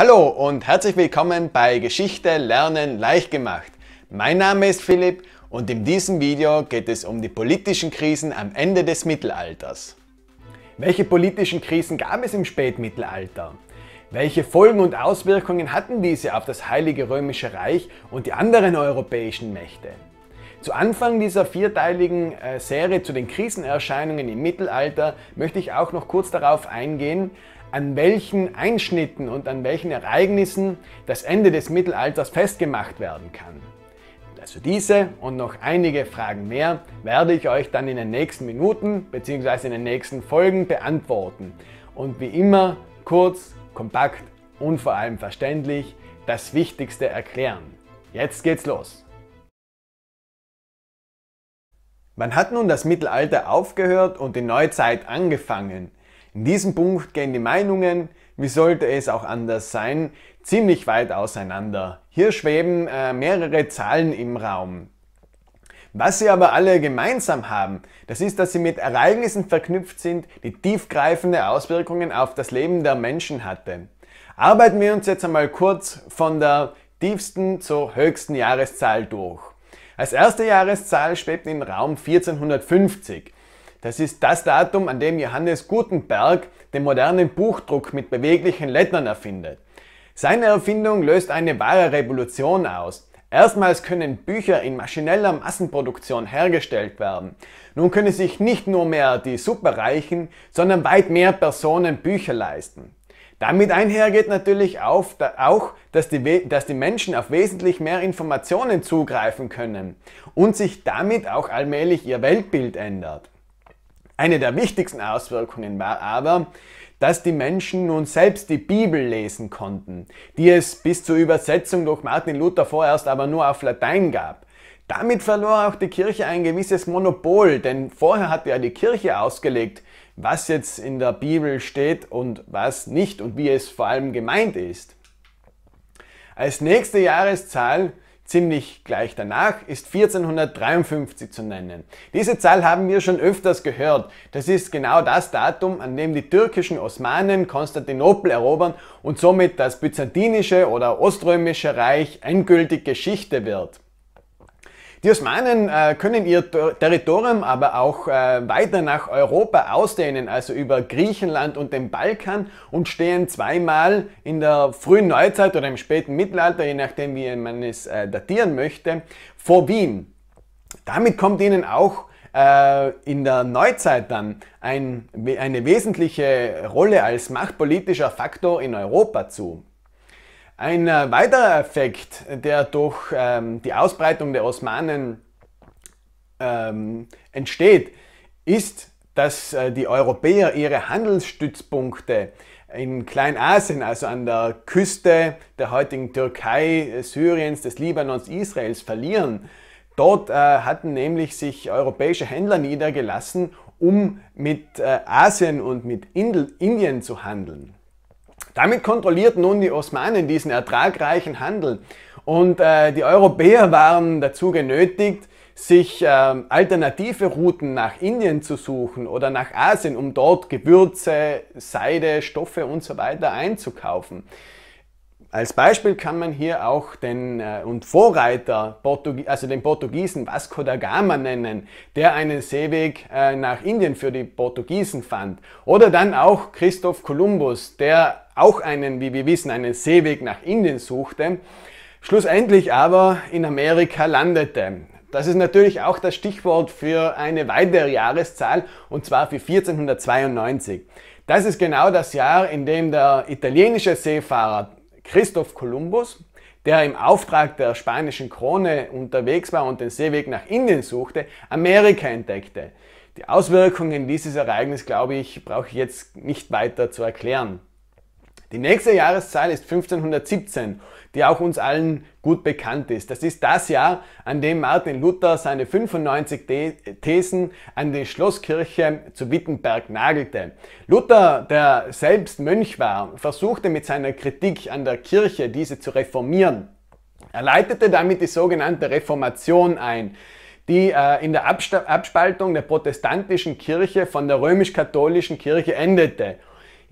Hallo und herzlich willkommen bei Geschichte lernen leicht gemacht. Mein Name ist Philipp und in diesem Video geht es um die politischen Krisen am Ende des Mittelalters. Welche politischen Krisen gab es im Spätmittelalter? Welche Folgen und Auswirkungen hatten diese auf das Heilige Römische Reich und die anderen europäischen Mächte? Zu Anfang dieser vierteiligen äh, Serie zu den Krisenerscheinungen im Mittelalter möchte ich auch noch kurz darauf eingehen, an welchen Einschnitten und an welchen Ereignissen das Ende des Mittelalters festgemacht werden kann. Also diese und noch einige Fragen mehr werde ich euch dann in den nächsten Minuten bzw. in den nächsten Folgen beantworten. Und wie immer kurz, kompakt und vor allem verständlich das Wichtigste erklären. Jetzt geht's los! Wann hat nun das Mittelalter aufgehört und die Neuzeit angefangen? In diesem Punkt gehen die Meinungen, wie sollte es auch anders sein, ziemlich weit auseinander. Hier schweben äh, mehrere Zahlen im Raum. Was sie aber alle gemeinsam haben, das ist, dass sie mit Ereignissen verknüpft sind, die tiefgreifende Auswirkungen auf das Leben der Menschen hatten. Arbeiten wir uns jetzt einmal kurz von der tiefsten zur höchsten Jahreszahl durch. Als erste Jahreszahl schwebt im Raum 1450. Das ist das Datum, an dem Johannes Gutenberg den modernen Buchdruck mit beweglichen Lettern erfindet. Seine Erfindung löst eine wahre Revolution aus. Erstmals können Bücher in maschineller Massenproduktion hergestellt werden. Nun können sich nicht nur mehr die Superreichen, sondern weit mehr Personen Bücher leisten. Damit einhergeht natürlich auf, da, auch, dass die, dass die Menschen auf wesentlich mehr Informationen zugreifen können und sich damit auch allmählich ihr Weltbild ändert. Eine der wichtigsten Auswirkungen war aber, dass die Menschen nun selbst die Bibel lesen konnten, die es bis zur Übersetzung durch Martin Luther vorerst aber nur auf Latein gab. Damit verlor auch die Kirche ein gewisses Monopol, denn vorher hatte ja die Kirche ausgelegt, was jetzt in der Bibel steht und was nicht und wie es vor allem gemeint ist. Als nächste Jahreszahl, ziemlich gleich danach, ist 1453 zu nennen. Diese Zahl haben wir schon öfters gehört. Das ist genau das Datum, an dem die türkischen Osmanen Konstantinopel erobern und somit das byzantinische oder oströmische Reich endgültig Geschichte wird. Die Osmanen äh, können ihr Territorium aber auch äh, weiter nach Europa ausdehnen, also über Griechenland und den Balkan und stehen zweimal in der frühen Neuzeit oder im späten Mittelalter, je nachdem wie man es äh, datieren möchte, vor Wien. Damit kommt ihnen auch äh, in der Neuzeit dann ein, eine wesentliche Rolle als machtpolitischer Faktor in Europa zu. Ein äh, weiterer Effekt, der durch ähm, die Ausbreitung der Osmanen ähm, entsteht, ist, dass äh, die Europäer ihre Handelsstützpunkte in Kleinasien, also an der Küste der heutigen Türkei, äh, Syriens, des Libanons, Israels verlieren. Dort äh, hatten nämlich sich europäische Händler niedergelassen, um mit äh, Asien und mit Indien zu handeln. Damit kontrollierten nun die Osmanen diesen ertragreichen Handel und äh, die Europäer waren dazu genötigt, sich äh, alternative Routen nach Indien zu suchen oder nach Asien, um dort Gewürze, Seide, Stoffe usw. So einzukaufen. Als Beispiel kann man hier auch den äh, und Vorreiter, Portugi also den Portugiesen Vasco da Gama nennen, der einen Seeweg äh, nach Indien für die Portugiesen fand. Oder dann auch Christoph Kolumbus, der auch einen, wie wir wissen, einen Seeweg nach Indien suchte, schlussendlich aber in Amerika landete. Das ist natürlich auch das Stichwort für eine weitere Jahreszahl und zwar für 1492. Das ist genau das Jahr, in dem der italienische Seefahrer Christoph Kolumbus, der im Auftrag der spanischen Krone unterwegs war und den Seeweg nach Indien suchte, Amerika entdeckte. Die Auswirkungen dieses Ereignisses, glaube ich, brauche ich jetzt nicht weiter zu erklären. Die nächste Jahreszahl ist 1517, die auch uns allen gut bekannt ist. Das ist das Jahr, an dem Martin Luther seine 95 Thesen an die Schlosskirche zu Wittenberg nagelte. Luther, der selbst Mönch war, versuchte mit seiner Kritik an der Kirche diese zu reformieren. Er leitete damit die sogenannte Reformation ein die äh, in der Abspaltung der protestantischen Kirche von der römisch-katholischen Kirche endete.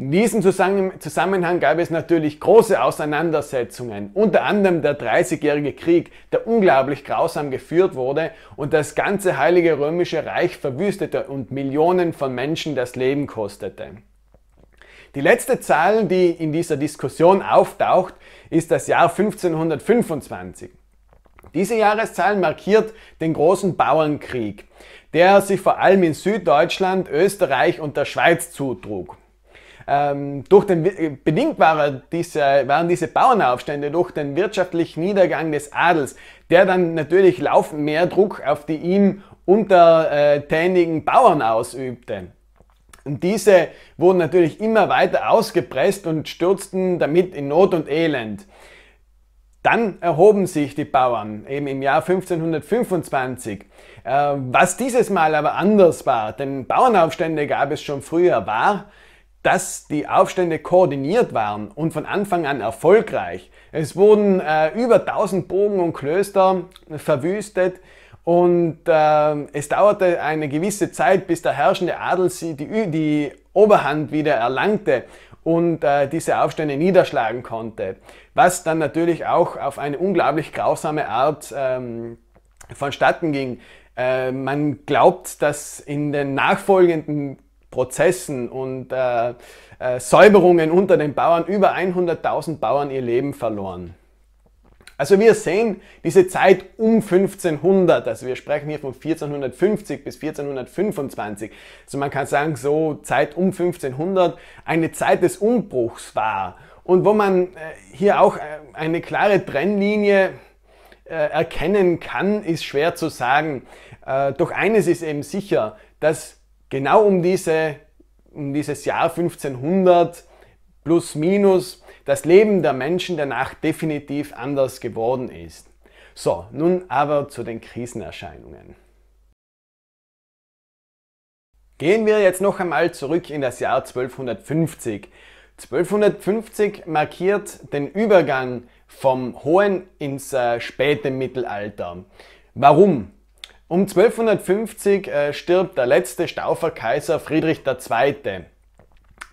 In diesem Zusammenhang gab es natürlich große Auseinandersetzungen, unter anderem der Dreißigjährige Krieg, der unglaublich grausam geführt wurde und das ganze Heilige Römische Reich verwüstete und Millionen von Menschen das Leben kostete. Die letzte Zahl, die in dieser Diskussion auftaucht, ist das Jahr 1525. Diese Jahreszahl markiert den großen Bauernkrieg, der sich vor allem in Süddeutschland, Österreich und der Schweiz zutrug ähm, durch den, äh, bedingt waren diese, waren diese Bauernaufstände durch den wirtschaftlichen Niedergang des Adels, der dann natürlich laufend mehr Druck auf die ihm untertänigen Bauern ausübte. Und diese wurden natürlich immer weiter ausgepresst und stürzten damit in Not und Elend. Dann erhoben sich die Bauern eben im Jahr 1525. Äh, was dieses Mal aber anders war, denn Bauernaufstände gab es schon früher, war, dass die Aufstände koordiniert waren und von Anfang an erfolgreich. Es wurden äh, über 1000 Bogen und Klöster verwüstet und äh, es dauerte eine gewisse Zeit, bis der herrschende Adel die, die Oberhand wieder erlangte und äh, diese Aufstände niederschlagen konnte, was dann natürlich auch auf eine unglaublich grausame Art ähm, vonstatten ging. Äh, man glaubt, dass in den nachfolgenden Prozessen und äh, äh, Säuberungen unter den Bauern über 100.000 Bauern ihr Leben verloren. Also wir sehen diese Zeit um 1500, also wir sprechen hier von 1450 bis 1425. Also man kann sagen, so Zeit um 1500 eine Zeit des Umbruchs war und wo man äh, hier auch äh, eine klare Trennlinie erkennen kann, ist schwer zu sagen. Doch eines ist eben sicher, dass genau um, diese, um dieses Jahr 1500 plus minus das Leben der Menschen danach definitiv anders geworden ist. So, nun aber zu den Krisenerscheinungen. Gehen wir jetzt noch einmal zurück in das Jahr 1250. 1250 markiert den Übergang vom hohen ins äh, späte Mittelalter. Warum? Um 1250 äh, stirbt der letzte Staufer Kaiser Friedrich II.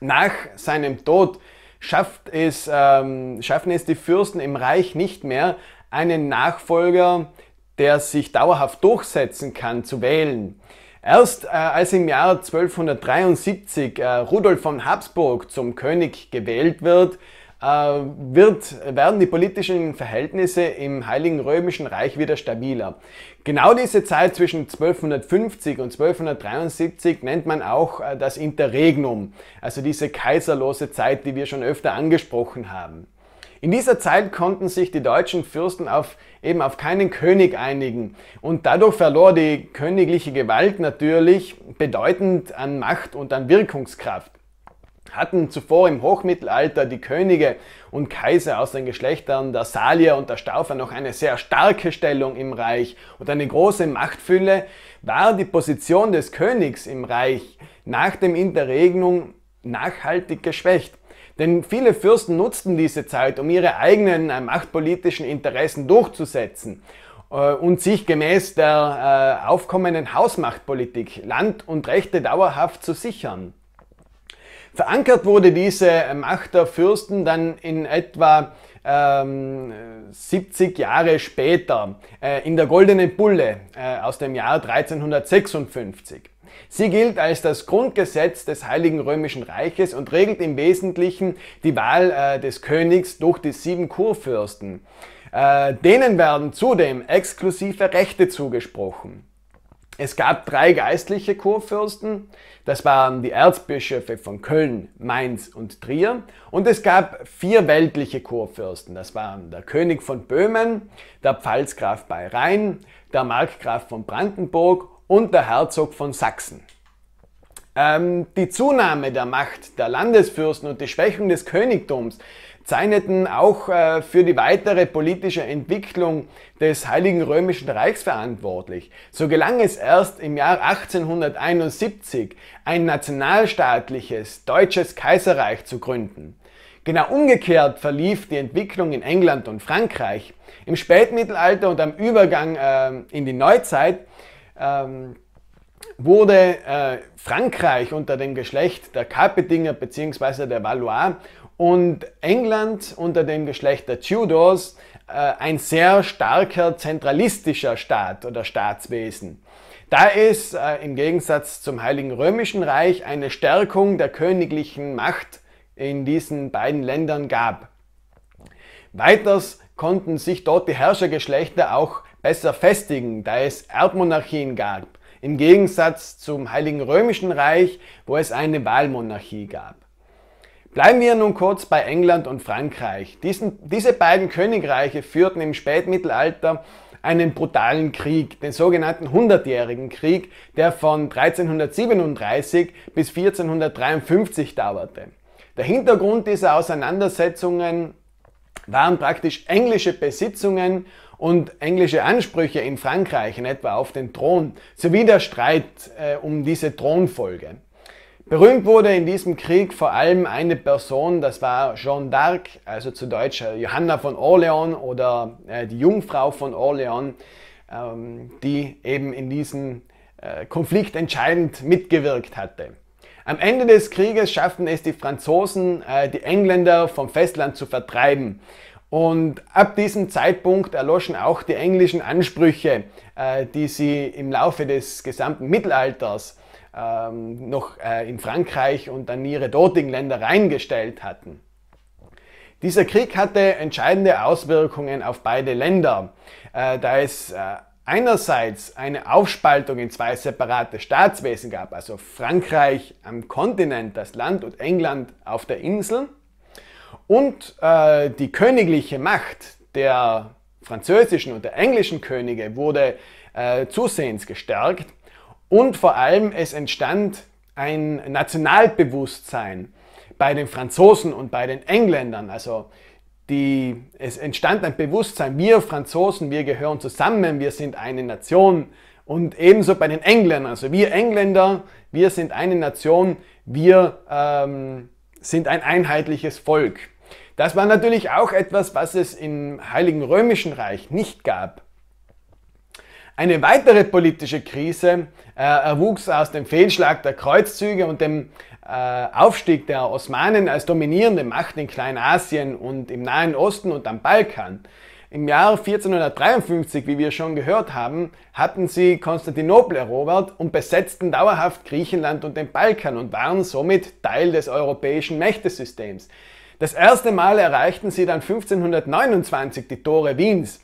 Nach seinem Tod schafft es, ähm, schaffen es die Fürsten im Reich nicht mehr, einen Nachfolger, der sich dauerhaft durchsetzen kann, zu wählen. Erst äh, als im Jahr 1273 äh, Rudolf von Habsburg zum König gewählt wird, äh, wird, werden die politischen Verhältnisse im Heiligen Römischen Reich wieder stabiler. Genau diese Zeit zwischen 1250 und 1273 nennt man auch äh, das Interregnum, also diese kaiserlose Zeit, die wir schon öfter angesprochen haben. In dieser Zeit konnten sich die deutschen Fürsten auf, eben auf keinen König einigen und dadurch verlor die königliche Gewalt natürlich bedeutend an Macht und an Wirkungskraft hatten zuvor im Hochmittelalter die Könige und Kaiser aus den Geschlechtern der Salier und der Staufer noch eine sehr starke Stellung im Reich und eine große Machtfülle, war die Position des Königs im Reich nach dem Interregnum nachhaltig geschwächt. Denn viele Fürsten nutzten diese Zeit, um ihre eigenen äh, machtpolitischen Interessen durchzusetzen äh, und sich gemäß der äh, aufkommenden Hausmachtpolitik Land und Rechte dauerhaft zu sichern. Verankert wurde diese Macht der Fürsten dann in etwa 70 ähm, Jahre später äh, in der Goldenen Bulle äh, aus dem Jahr 1356. Sie gilt als das Grundgesetz des Heiligen Römischen Reiches und regelt im Wesentlichen die Wahl äh, des Königs durch die sieben Kurfürsten. denen werden zudem exklusive Rechte zugesprochen. Es gab drei geistliche Kurfürsten, das waren die Erzbischöfe von Köln, Mainz und Trier, und es gab vier weltliche Kurfürsten, das waren der König von Böhmen, der Pfalzgraf bei Rhein, der Markgraf von Brandenburg und der Herzog von Sachsen. Ähm, die Zunahme der Macht der Landesfürsten und die Schwächung des Königtums zeichneten auch äh, für die weitere politische Entwicklung des Heiligen Römischen Reichs verantwortlich. So gelang es erst im Jahr 1871, ein nationalstaatliches deutsches Kaiserreich zu gründen. Genau umgekehrt verlief die Entwicklung in England und Frankreich. Im Spätmittelalter und am Übergang äh, in die Neuzeit ähm, wurde äh, Frankreich unter dem Geschlecht der Capetinger bzw. der Valois und England unter dem Geschlecht der Tudors äh, ein sehr starker zentralistischer Staat oder Staatswesen. Da es äh, im Gegensatz zum Heiligen Römischen Reich eine Stärkung der königlichen Macht in diesen beiden Ländern gab. Weiters konnten sich dort die Herrschergeschlechter auch besser festigen, da es Erbmonarchien gab im Gegensatz zum Heiligen Römischen Reich, wo es eine Wahlmonarchie gab. Bleiben wir nun kurz bei England und Frankreich. Diesen, diese beiden Königreiche führten im Spätmittelalter einen brutalen Krieg, den sogenannten Hundertjährigen Krieg, der von 1337 bis 1453 dauerte. Der Hintergrund dieser Auseinandersetzungen waren praktisch englische Besitzungen und englische Ansprüche in Frankreich in etwa auf den Thron sowie der Streit äh, um diese Thronfolge. Berühmt wurde in diesem Krieg vor allem eine Person, das war Jeanne d'Arc, also zu Deutsch äh, Johanna von Orléans oder äh, die Jungfrau von Orléans, ähm, die eben in diesem äh, Konflikt entscheidend mitgewirkt hatte. Am Ende des Krieges schafften es die Franzosen, äh, die Engländer vom Festland zu vertreiben. Und ab diesem Zeitpunkt erloschen auch die englischen Ansprüche, äh, die sie im Laufe des gesamten Mittelalters ähm, noch äh, in Frankreich und an ihre dortigen Länder reingestellt hatten. Dieser Krieg hatte entscheidende Auswirkungen auf beide Länder, äh, da es einerseits eine Aufspaltung in zwei separate Staatswesen gab, also Frankreich am Kontinent, das Land und England auf der Insel, und äh, die königliche Macht der französischen und der englischen Könige wurde äh, zusehends gestärkt und vor allem es entstand ein Nationalbewusstsein bei den Franzosen und bei den Engländern. Also die, es entstand ein Bewusstsein, wir Franzosen, wir gehören zusammen, wir sind eine Nation. Und ebenso bei den Engländern, also wir Engländer, wir sind eine Nation, wir ähm, sind ein einheitliches Volk. Das war natürlich auch etwas, was es im Heiligen Römischen Reich nicht gab. Eine weitere politische Krise äh, erwuchs aus dem Fehlschlag der Kreuzzüge und dem äh, Aufstieg der Osmanen als dominierende Macht in Kleinasien und im Nahen Osten und am Balkan. Im Jahr 1453, wie wir schon gehört haben, hatten sie Konstantinopel erobert und besetzten dauerhaft Griechenland und den Balkan und waren somit Teil des europäischen Mächtesystems. Das erste Mal erreichten sie dann 1529 die Tore Wiens,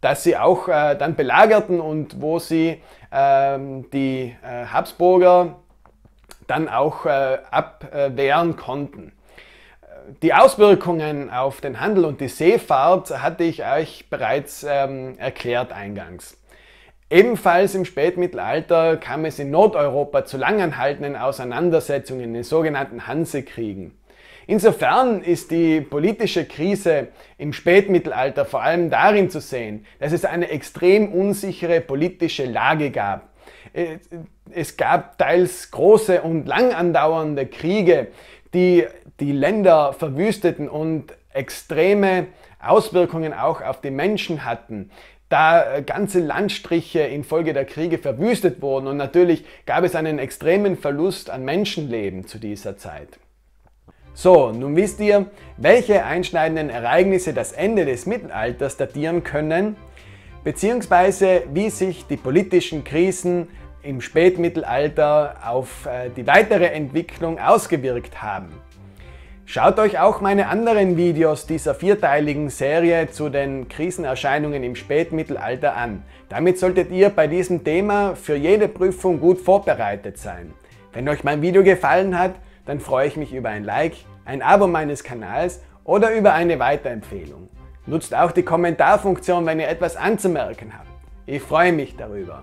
das sie auch äh, dann belagerten und wo sie ähm, die äh, Habsburger dann auch äh, abwehren konnten die Auswirkungen auf den Handel und die Seefahrt hatte ich euch bereits ähm, erklärt eingangs. Ebenfalls im Spätmittelalter kam es in Nordeuropa zu langanhaltenden Auseinandersetzungen, den sogenannten Hansekriegen. Insofern ist die politische Krise im Spätmittelalter vor allem darin zu sehen, dass es eine extrem unsichere politische Lage gab. Äh, es gab teils große und lang andauernde Kriege, die die Länder verwüsteten und extreme Auswirkungen auch auf die Menschen hatten da äh, ganze Landstriche infolge der Kriege verwüstet wurden und natürlich gab es einen extremen Verlust an Menschenleben zu dieser Zeit. So, nun wisst ihr, welche einschneidenden Ereignisse das Ende des Mittelalters datieren können, beziehungsweise wie sich die politischen Krisen im Spätmittelalter auf äh, die weitere Entwicklung ausgewirkt haben. Schaut euch auch meine anderen Videos dieser vierteiligen Serie zu den Krisenerscheinungen im Spätmittelalter an. Damit solltet ihr bei diesem Thema für jede Prüfung gut vorbereitet sein. Wenn euch mein Video gefallen hat, dann freue ich mich über ein Like, ein Abo meines Kanals oder über eine Weiterempfehlung. Nutzt auch die Kommentarfunktion, wenn ihr etwas anzumerken habt. Ich freue mich darüber.